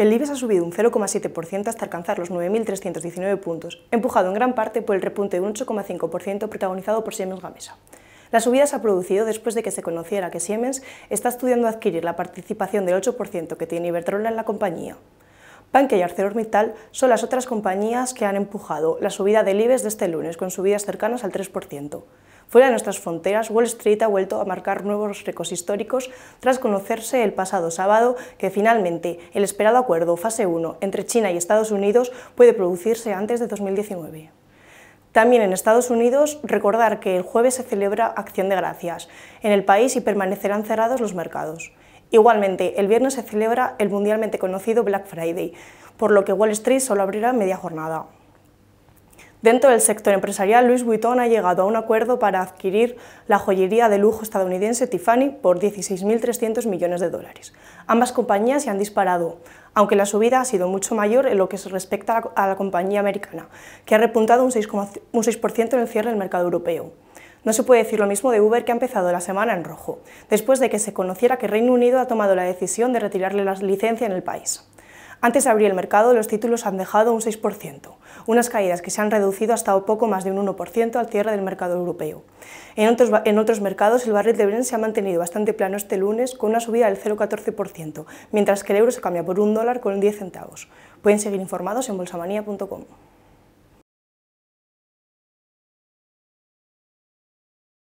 El IBEX ha subido un 0,7% hasta alcanzar los 9.319 puntos, empujado en gran parte por el repunte de un 8,5% protagonizado por Siemens Gamesa. La subida se ha producido después de que se conociera que Siemens está estudiando adquirir la participación del 8% que tiene Iberdrola en la compañía. Panke y ArcelorMittal son las otras compañías que han empujado la subida del IBEX de este lunes, con subidas cercanas al 3%. Fuera de nuestras fronteras, Wall Street ha vuelto a marcar nuevos récords históricos tras conocerse el pasado sábado que finalmente el esperado acuerdo fase 1 entre China y Estados Unidos puede producirse antes de 2019. También en Estados Unidos, recordar que el jueves se celebra Acción de Gracias en el país y permanecerán cerrados los mercados. Igualmente, el viernes se celebra el mundialmente conocido Black Friday, por lo que Wall Street solo abrirá media jornada. Dentro del sector empresarial, Louis Vuitton ha llegado a un acuerdo para adquirir la joyería de lujo estadounidense Tiffany por 16.300 millones de dólares. Ambas compañías se han disparado, aunque la subida ha sido mucho mayor en lo que se respecta a la, compañía americana, que ha repuntado un 6%, un 6 en el cierre del mercado europeo. No se puede decir lo mismo de Uber que ha empezado la semana en rojo, después de que se conociera que Reino Unido ha tomado la decisión de retirarle la licencia en el país. Antes de abrir el mercado, los títulos han dejado un 6%, unas caídas que se han reducido hasta o poco más de un 1% al cierre del mercado europeo. En otros, mercados, el barril de Brent se ha mantenido bastante plano este lunes con una subida del 0,14%, mientras que el euro se cambia por un dólar con 10 centavos. Pueden seguir informados en bolsamanía.com.